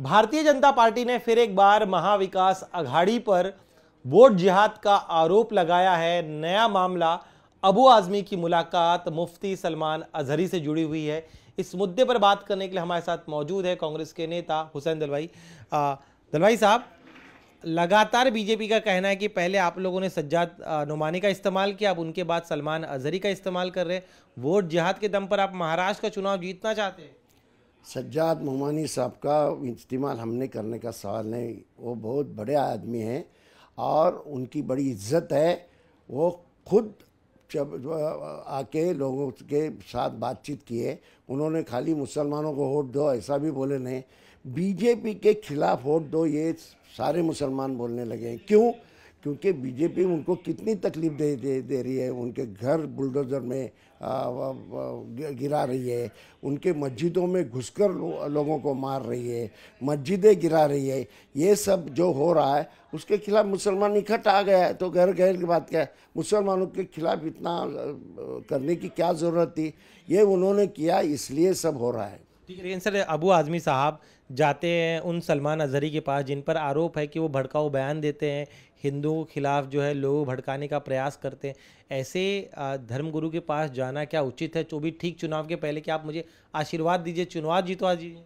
भारतीय जनता पार्टी ने फिर एक बार महाविकास आघाड़ी पर वोट जिहाद का आरोप लगाया है नया मामला अबू आजमी की मुलाकात मुफ्ती सलमान अजहरी से जुड़ी हुई है इस मुद्दे पर बात करने के लिए हमारे साथ मौजूद है कांग्रेस के नेता हुसैन दलवाई दलवाई साहब लगातार बीजेपी का कहना है कि पहले आप लोगों ने सज्जाद नुमानी का इस्तेमाल किया अब उनके बाद सलमान अजहरी का इस्तेमाल कर रहे हैं वोट जिहाद के दम पर आप महाराष्ट्र का चुनाव जीतना चाहते हैं सज्जाद मोहमानी साहब का इस्तेमाल हमने करने का सवाल नहीं वो बहुत बड़े आदमी हैं और उनकी बड़ी इज्जत है वो खुद जब आके लोगों के साथ बातचीत किए उन्होंने खाली मुसलमानों को वोट दो ऐसा भी बोले नहीं बीजेपी के खिलाफ वोट दो ये सारे मुसलमान बोलने लगे क्यों क्योंकि बीजेपी उनको कितनी तकलीफ दे दे दे रही है उनके घर बुलडोज़र में आ, गिरा रही है उनके मस्जिदों में घुसकर लो, लोगों को मार रही है मस्जिदें गिरा रही है ये सब जो हो रहा है उसके खिलाफ मुसलमान इकट्ठ आ गया है तो घर घर की बात क्या है मुसलमानों के खिलाफ इतना करने की क्या ज़रूरत थी ये उन्होंने किया इसलिए सब हो रहा है ठीक है लेकिन सर अबू आज़मी साहब जाते हैं उन सलमान अजहरी के पास जिन पर आरोप है कि वो भड़काऊ बयान देते हैं हिंदुओं के खिलाफ जो है लोगों भड़काने का प्रयास करते हैं ऐसे धर्मगुरु के पास जाना क्या उचित है जो भी ठीक चुनाव के पहले कि आप मुझे आशीर्वाद दीजिए चुनाव जीतवा दीजिए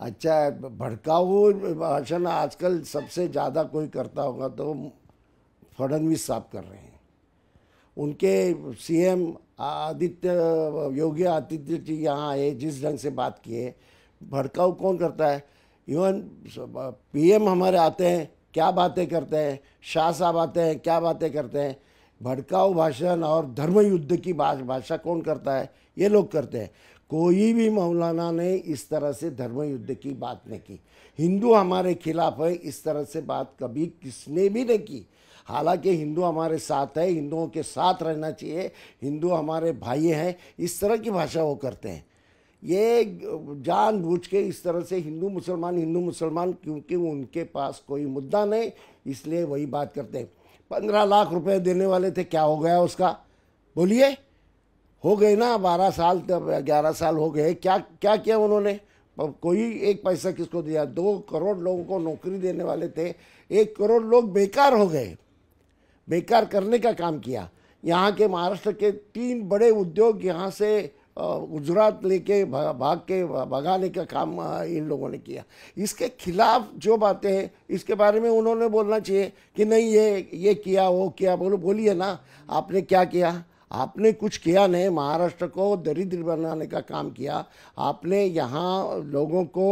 अच्छा भड़काऊ भाषण आजकल सबसे ज़्यादा कोई करता होगा तो फडनवीस साहब कर रहे हैं उनके सीएम आदित्य योगी आदित्य जी यहाँ आए जिस ढंग से बात किए भड़काऊ कौन करता है इवन पीएम हमारे आते हैं क्या बातें करते हैं शाह साहब आते हैं क्या बातें करते हैं भड़काऊ भाषण और धर्म युद्ध की भाषा कौन करता है ये लोग करते हैं कोई भी मौलाना ने इस तरह से धर्म युद्ध की बात नहीं की हिंदू हमारे खिलाफ है इस तरह से बात कभी किसने भी नहीं की हालांकि हिंदू हमारे साथ है हिंदुओं के साथ रहना चाहिए हिंदू हमारे भाई हैं इस तरह की भाषा वो करते हैं ये जानबूझ के इस तरह से हिंदू मुसलमान हिंदू मुसलमान क्योंकि उनके पास कोई मुद्दा नहीं इसलिए वही बात करते हैं पंद्रह लाख रुपए देने वाले थे क्या हो गया उसका बोलिए हो गए ना बारह साल तब ग्यारह साल हो गए क्या क्या किया उन्होंने कोई एक पैसा किसको दिया दो करोड़ लोगों को नौकरी देने वाले थे एक करोड़ लोग बेकार हो गए बेकार करने का काम किया यहाँ के महाराष्ट्र के तीन बड़े उद्योग यहाँ से गुजरात लेके भाग के भगाने का काम इन लोगों ने किया इसके खिलाफ जो बातें हैं इसके बारे में उन्होंने बोलना चाहिए कि नहीं ये ये किया वो किया बोलो बोलिए ना आपने क्या किया आपने कुछ किया नहीं महाराष्ट्र को दरिद्र बनाने का काम किया आपने यहाँ लोगों को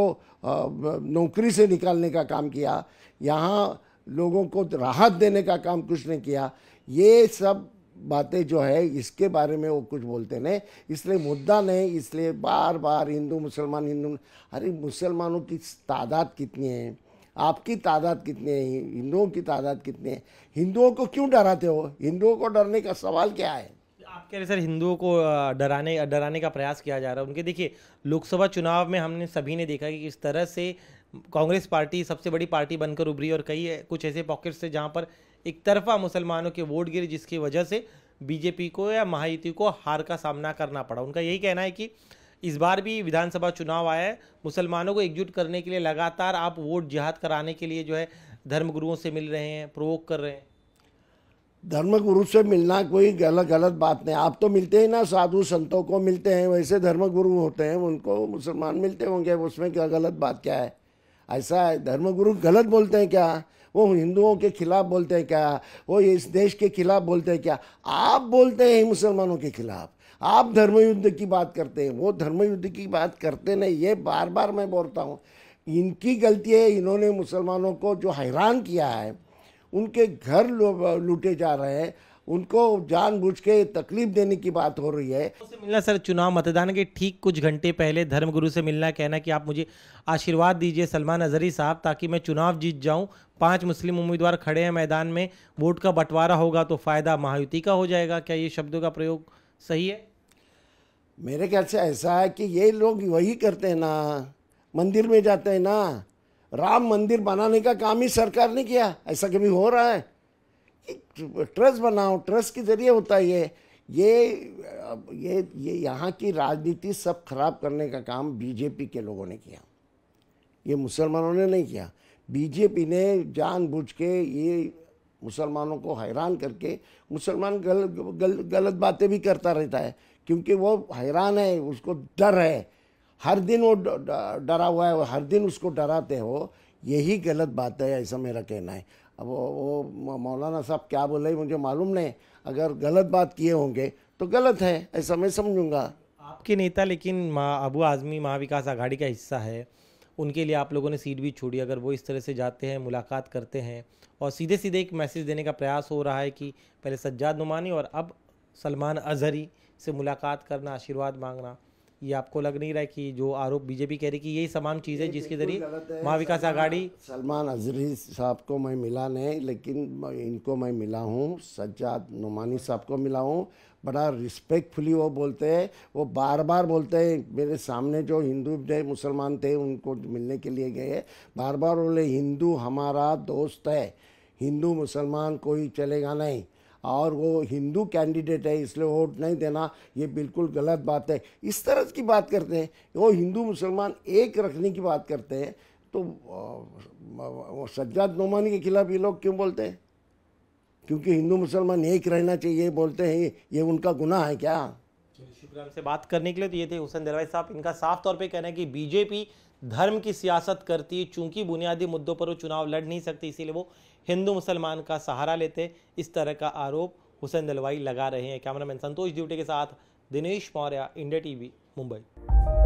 नौकरी से निकालने का काम किया यहाँ लोगों को राहत देने का काम कुछ नहीं किया ये सब बातें जो है इसके बारे में वो कुछ बोलते नहीं इसलिए मुद्दा नहीं इसलिए बार बार हिंदू मुसलमान हिंदू अरे मुसलमानों की तादाद कितनी है आपकी तादाद कितनी है हिंदुओं की तादाद कितनी है हिंदुओं को क्यों डराते हो हिंदुओं को डरने का सवाल क्या है आप कह रहे सर हिंदुओं को डराने डराने का प्रयास किया जा रहा है उनके देखिए लोकसभा चुनाव में हमने सभी ने देखा कि किस तरह से कांग्रेस पार्टी सबसे बड़ी पार्टी बनकर उभरी और कई कुछ ऐसे पॉकेट्स थे जहाँ पर एक तरफा मुसलमानों के वोट गिरे जिसकी वजह से बीजेपी को या महायुति को हार का सामना करना पड़ा उनका यही कहना है कि इस बार भी विधानसभा चुनाव आया है मुसलमानों को एकजुट करने के लिए लगातार आप वोट जिहाद कराने के लिए जो है धर्मगुरुओं से मिल रहे हैं प्रोवोक कर रहे हैं धर्मगुरु से मिलना कोई गलत गलत बात नहीं आप तो मिलते ही ना साधु संतों को मिलते हैं वैसे धर्मगुरु होते हैं उनको मुसलमान मिलते होंगे उसमें क्या गलत बात क्या है ऐसा है धर्मगुरु गलत बोलते हैं क्या वो हिंदुओं के खिलाफ बोलते हैं क्या वो इस देश के खिलाफ बोलते हैं क्या आप बोलते हैं मुसलमानों के खिलाफ आप धर्मयुद्ध की बात करते हैं वो धर्मयुद्ध की बात करते नहीं ये बार बार मैं बोलता हूँ इनकी गलती है इन्होंने मुसलमानों को जो हैरान किया है उनके घर लूटे जा रहे हैं उनको जानबूझ के तकलीफ देने की बात हो रही है मिलना सर चुनाव मतदान के ठीक कुछ घंटे पहले धर्मगुरु से मिलना कहना कि आप मुझे आशीर्वाद दीजिए सलमान अजहरी साहब ताकि मैं चुनाव जीत जाऊं पांच मुस्लिम उम्मीदवार खड़े हैं मैदान में वोट का बंटवारा होगा तो फ़ायदा महायुति का हो जाएगा क्या ये शब्दों का प्रयोग सही है मेरे ख्याल से ऐसा है कि ये लोग वही करते हैं ना मंदिर में जाते हैं ना राम मंदिर बनाने का काम ही सरकार ने किया ऐसा कभी हो रहा है एक ट्रस्ट बनाओ ट्रस्ट के ज़रिए होता है ये ये ये ये यहाँ की राजनीति सब खराब करने का काम बीजेपी के लोगों ने किया ये मुसलमानों ने नहीं किया बीजेपी ने जानबूझ के ये मुसलमानों को हैरान करके मुसलमान गल, गल, गलत बातें भी करता रहता है क्योंकि वो हैरान है उसको डर है हर दिन वो डरा हुआ है हर दिन उसको डराते हो यही गलत बात है ऐसा मेरा कहना है अब वो, मौलाना साहब क्या बोल रहे मुझे मालूम नहीं अगर गलत बात किए होंगे तो गलत है ऐसा मैं समझूंगा आपके नेता लेकिन अबू आज़मी महाविकास आघाड़ी का हिस्सा है उनके लिए आप लोगों ने सीट भी छोड़ी अगर वो इस तरह से जाते हैं मुलाकात करते हैं और सीधे सीधे एक मैसेज देने का प्रयास हो रहा है कि पहले सज्जाद नुमानी और अब सलमान अजहरी से मुलाकात करना आशीर्वाद मांगना ये आपको लग नहीं रहा है कि जो आरोप बीजेपी कह रही कि यही तमाम चीज़ है जिसके जरिए महाविकास आघाड़ी सलमान अजरी साहब को मैं मिला नहीं लेकिन इनको मैं मिला हूँ सज्जाद नुमानी साहब को मिला हूँ बड़ा रिस्पेक्टफुली वो बोलते हैं वो बार बार बोलते हैं मेरे सामने जो हिंदू थे मुसलमान थे उनको मिलने के लिए गए बार बार बोले हिंदू हमारा दोस्त है हिंदू मुसलमान कोई चलेगा नहीं और वो हिंदू कैंडिडेट है इसलिए वोट नहीं देना ये बिल्कुल गलत बात है इस तरह की बात करते हैं वो हिंदू मुसलमान एक रखने की बात करते हैं तो वो सज्जाद नोमानी के खिलाफ ये लोग क्यों बोलते हैं क्योंकि हिंदू मुसलमान एक रहना चाहिए बोलते हैं ये उनका गुनाह है क्या शुक्रिया से बात करने के लिए तो ये थे हुसैन दरवाई साहब इनका साफ तौर पे कहना है कि बीजेपी धर्म की सियासत करती चूंकि बुनियादी मुद्दों पर वो चुनाव लड़ नहीं सकती इसीलिए वो हिंदू मुसलमान का सहारा लेते इस तरह का आरोप हुसैन दलवाई लगा रहे हैं कैमरामैन संतोष ड्यूटी के साथ दिनेश मौर्य इंडिया टीवी मुंबई